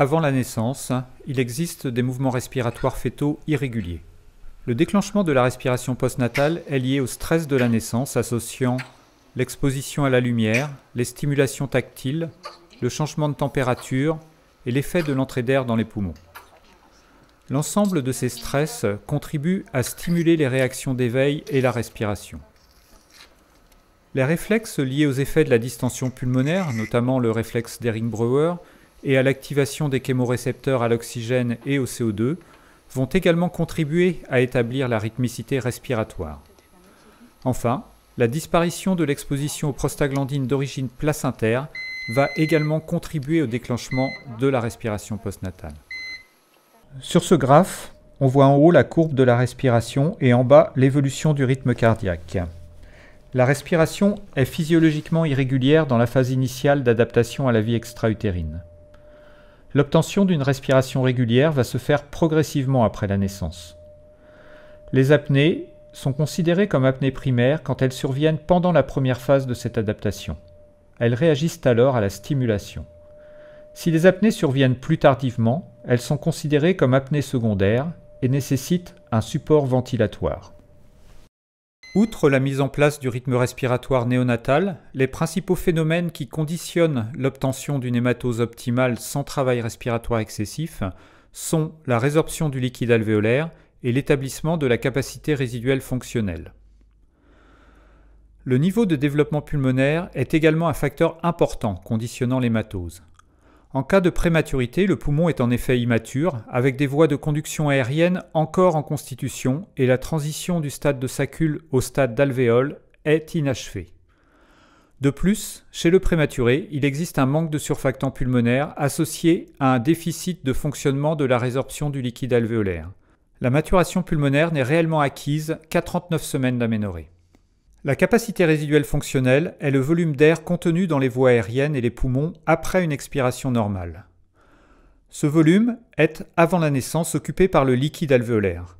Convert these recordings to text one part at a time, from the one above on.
Avant la naissance, il existe des mouvements respiratoires fétaux irréguliers. Le déclenchement de la respiration postnatale est lié au stress de la naissance associant l'exposition à la lumière, les stimulations tactiles, le changement de température et l'effet de l'entrée d'air dans les poumons. L'ensemble de ces stress contribue à stimuler les réactions d'éveil et la respiration. Les réflexes liés aux effets de la distension pulmonaire, notamment le réflexe dering breuer et à l'activation des chémorécepteurs à l'oxygène et au CO2 vont également contribuer à établir la rythmicité respiratoire. Enfin, la disparition de l'exposition aux prostaglandines d'origine placentaire va également contribuer au déclenchement de la respiration postnatale. Sur ce graphe, on voit en haut la courbe de la respiration et en bas l'évolution du rythme cardiaque. La respiration est physiologiquement irrégulière dans la phase initiale d'adaptation à la vie extra-utérine. L'obtention d'une respiration régulière va se faire progressivement après la naissance. Les apnées sont considérées comme apnées primaires quand elles surviennent pendant la première phase de cette adaptation. Elles réagissent alors à la stimulation. Si les apnées surviennent plus tardivement, elles sont considérées comme apnées secondaires et nécessitent un support ventilatoire. Outre la mise en place du rythme respiratoire néonatal, les principaux phénomènes qui conditionnent l'obtention d'une hématose optimale sans travail respiratoire excessif sont la résorption du liquide alvéolaire et l'établissement de la capacité résiduelle fonctionnelle. Le niveau de développement pulmonaire est également un facteur important conditionnant l'hématose. En cas de prématurité, le poumon est en effet immature, avec des voies de conduction aérienne encore en constitution et la transition du stade de sacule au stade d'alvéole est inachevée. De plus, chez le prématuré, il existe un manque de surfactant pulmonaire associé à un déficit de fonctionnement de la résorption du liquide alvéolaire. La maturation pulmonaire n'est réellement acquise qu'à 39 semaines d'aménorrhée. La capacité résiduelle fonctionnelle est le volume d'air contenu dans les voies aériennes et les poumons après une expiration normale. Ce volume est, avant la naissance, occupé par le liquide alvéolaire.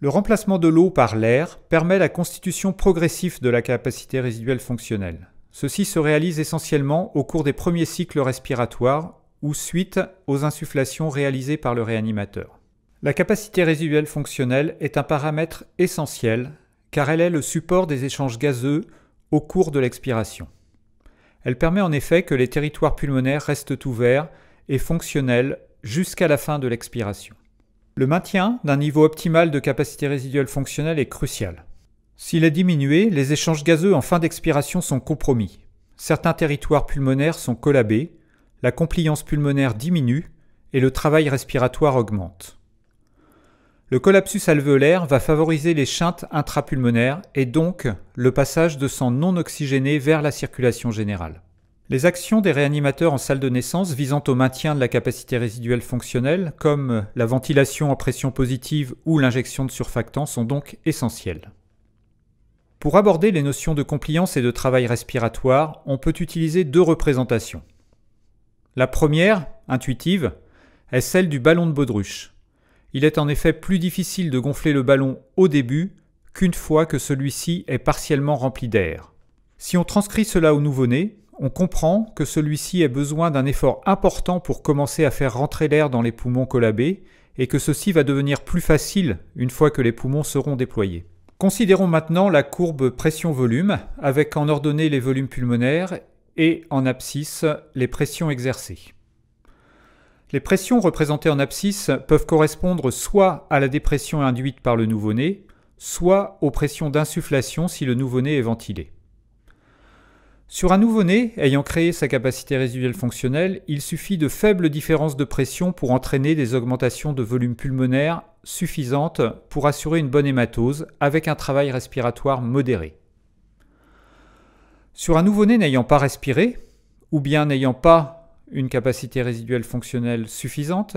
Le remplacement de l'eau par l'air permet la constitution progressive de la capacité résiduelle fonctionnelle. Ceci se réalise essentiellement au cours des premiers cycles respiratoires ou suite aux insufflations réalisées par le réanimateur. La capacité résiduelle fonctionnelle est un paramètre essentiel car elle est le support des échanges gazeux au cours de l'expiration. Elle permet en effet que les territoires pulmonaires restent ouverts et fonctionnels jusqu'à la fin de l'expiration. Le maintien d'un niveau optimal de capacité résiduelle fonctionnelle est crucial. S'il est diminué, les échanges gazeux en fin d'expiration sont compromis. Certains territoires pulmonaires sont collabés, la compliance pulmonaire diminue et le travail respiratoire augmente. Le collapsus alvéolaire va favoriser les chintes intrapulmonaires et donc le passage de sang non oxygéné vers la circulation générale. Les actions des réanimateurs en salle de naissance visant au maintien de la capacité résiduelle fonctionnelle, comme la ventilation en pression positive ou l'injection de surfactants, sont donc essentielles. Pour aborder les notions de compliance et de travail respiratoire, on peut utiliser deux représentations. La première, intuitive, est celle du ballon de baudruche. Il est en effet plus difficile de gonfler le ballon au début qu'une fois que celui-ci est partiellement rempli d'air. Si on transcrit cela au nouveau-né, on comprend que celui-ci a besoin d'un effort important pour commencer à faire rentrer l'air dans les poumons collabés et que ceci va devenir plus facile une fois que les poumons seront déployés. Considérons maintenant la courbe pression-volume avec en ordonnée les volumes pulmonaires et en abscisse les pressions exercées. Les pressions représentées en abscisse peuvent correspondre soit à la dépression induite par le nouveau-né, soit aux pressions d'insufflation si le nouveau-né est ventilé. Sur un nouveau-né ayant créé sa capacité résiduelle fonctionnelle, il suffit de faibles différences de pression pour entraîner des augmentations de volume pulmonaire suffisantes pour assurer une bonne hématose avec un travail respiratoire modéré. Sur un nouveau-né n'ayant pas respiré, ou bien n'ayant pas une capacité résiduelle fonctionnelle suffisante,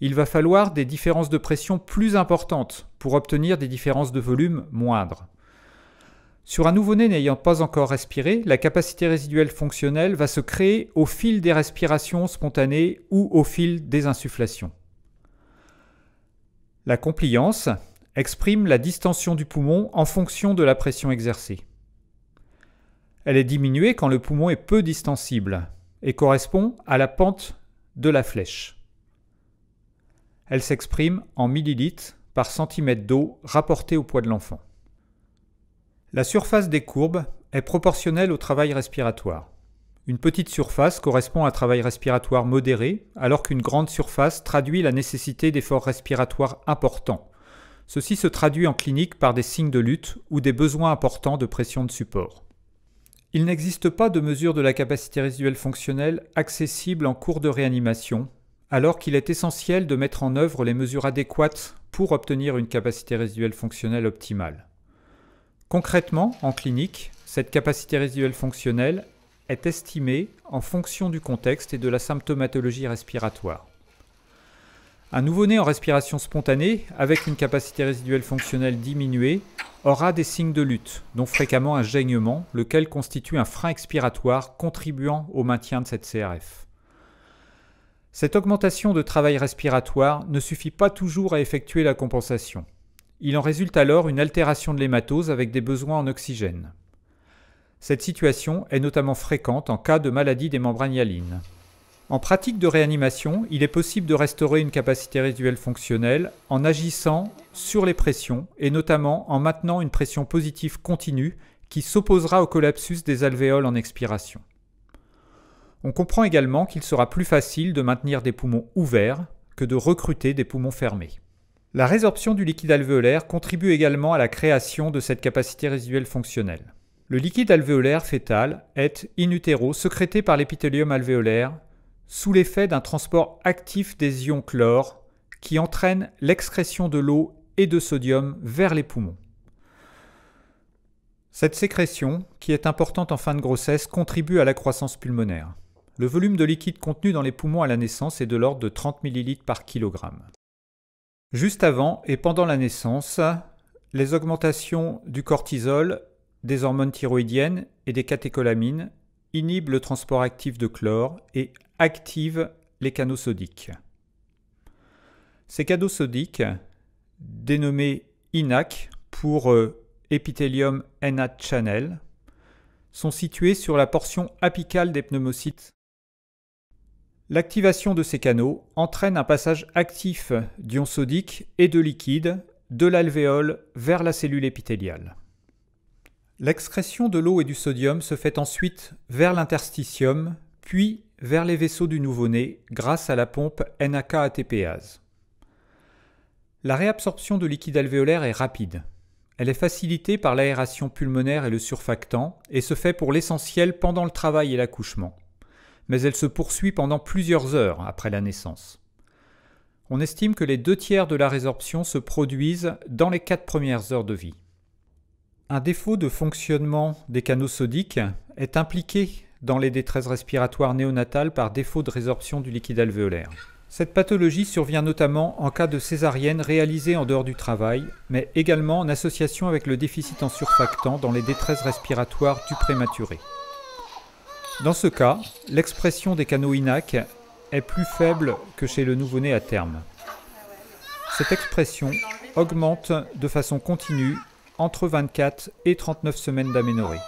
il va falloir des différences de pression plus importantes pour obtenir des différences de volume moindres. Sur un nouveau-né n'ayant pas encore respiré, la capacité résiduelle fonctionnelle va se créer au fil des respirations spontanées ou au fil des insufflations. La compliance exprime la distension du poumon en fonction de la pression exercée. Elle est diminuée quand le poumon est peu distensible, et correspond à la pente de la flèche. Elle s'exprime en millilitres par centimètre d'eau rapporté au poids de l'enfant. La surface des courbes est proportionnelle au travail respiratoire. Une petite surface correspond à un travail respiratoire modéré, alors qu'une grande surface traduit la nécessité d'efforts respiratoires importants. Ceci se traduit en clinique par des signes de lutte ou des besoins importants de pression de support. Il n'existe pas de mesure de la capacité résiduelle fonctionnelle accessible en cours de réanimation, alors qu'il est essentiel de mettre en œuvre les mesures adéquates pour obtenir une capacité résiduelle fonctionnelle optimale. Concrètement, en clinique, cette capacité résiduelle fonctionnelle est estimée en fonction du contexte et de la symptomatologie respiratoire. Un nouveau-né en respiration spontanée, avec une capacité résiduelle fonctionnelle diminuée, aura des signes de lutte, dont fréquemment un geignement, lequel constitue un frein expiratoire contribuant au maintien de cette CRF. Cette augmentation de travail respiratoire ne suffit pas toujours à effectuer la compensation. Il en résulte alors une altération de l'hématose avec des besoins en oxygène. Cette situation est notamment fréquente en cas de maladie des membranes hyalines. En pratique de réanimation, il est possible de restaurer une capacité résiduelle fonctionnelle en agissant sur les pressions et notamment en maintenant une pression positive continue qui s'opposera au collapsus des alvéoles en expiration. On comprend également qu'il sera plus facile de maintenir des poumons ouverts que de recruter des poumons fermés. La résorption du liquide alvéolaire contribue également à la création de cette capacité résiduelle fonctionnelle. Le liquide alvéolaire fœtal est in utero sécrété par l'épithélium alvéolaire sous l'effet d'un transport actif des ions chlore qui entraîne l'excrétion de l'eau et de sodium vers les poumons. Cette sécrétion, qui est importante en fin de grossesse, contribue à la croissance pulmonaire. Le volume de liquide contenu dans les poumons à la naissance est de l'ordre de 30 ml par kg. Juste avant et pendant la naissance, les augmentations du cortisol, des hormones thyroïdiennes et des catécholamines inhibent le transport actif de chlore et active les canaux sodiques. Ces canaux sodiques, dénommés INAC pour Epithélium épithélium channel, sont situés sur la portion apicale des pneumocytes. L'activation de ces canaux entraîne un passage actif d'ions sodiques et de liquide de l'alvéole vers la cellule épithéliale. L'excrétion de l'eau et du sodium se fait ensuite vers l'interstitium, puis vers les vaisseaux du nouveau-né grâce à la pompe nak La réabsorption de liquide alvéolaire est rapide. Elle est facilitée par l'aération pulmonaire et le surfactant et se fait pour l'essentiel pendant le travail et l'accouchement. Mais elle se poursuit pendant plusieurs heures après la naissance. On estime que les deux tiers de la résorption se produisent dans les quatre premières heures de vie. Un défaut de fonctionnement des canaux sodiques est impliqué dans les détresses respiratoires néonatales par défaut de résorption du liquide alvéolaire. Cette pathologie survient notamment en cas de césarienne réalisée en dehors du travail, mais également en association avec le déficit en surfactant dans les détresses respiratoires du prématuré. Dans ce cas, l'expression des canaux INAC est plus faible que chez le nouveau-né à terme. Cette expression augmente de façon continue entre 24 et 39 semaines d'aménorrhée.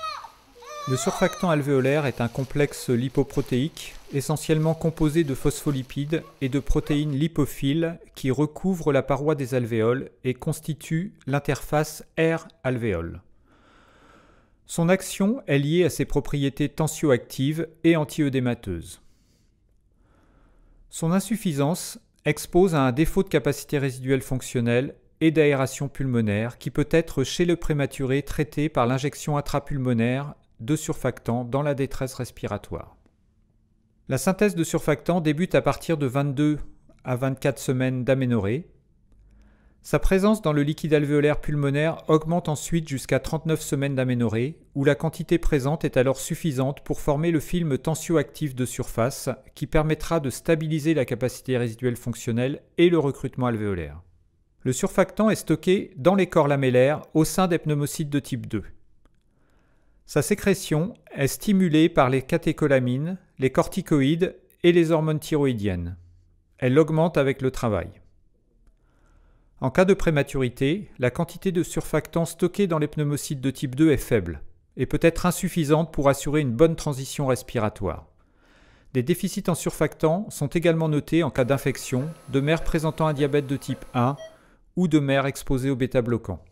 Le surfactant alvéolaire est un complexe lipoprotéique essentiellement composé de phospholipides et de protéines lipophiles qui recouvrent la paroi des alvéoles et constituent l'interface air-alvéole. Son action est liée à ses propriétés tensioactives et antiodémateuses. Son insuffisance expose à un défaut de capacité résiduelle fonctionnelle et d'aération pulmonaire qui peut être chez le prématuré traité par l'injection intrapulmonaire de surfactant dans la détresse respiratoire. La synthèse de surfactant débute à partir de 22 à 24 semaines d'aménorrhée. Sa présence dans le liquide alvéolaire pulmonaire augmente ensuite jusqu'à 39 semaines d'aménorrhée, où la quantité présente est alors suffisante pour former le film tensioactif de surface qui permettra de stabiliser la capacité résiduelle fonctionnelle et le recrutement alvéolaire. Le surfactant est stocké dans les corps lamellaires au sein des pneumocytes de type 2. Sa sécrétion est stimulée par les catécholamines, les corticoïdes et les hormones thyroïdiennes. Elle augmente avec le travail. En cas de prématurité, la quantité de surfactant stockés dans les pneumocytes de type 2 est faible et peut être insuffisante pour assurer une bonne transition respiratoire. Des déficits en surfactants sont également notés en cas d'infection de mères présentant un diabète de type 1 ou de mères exposées aux bêta-bloquants.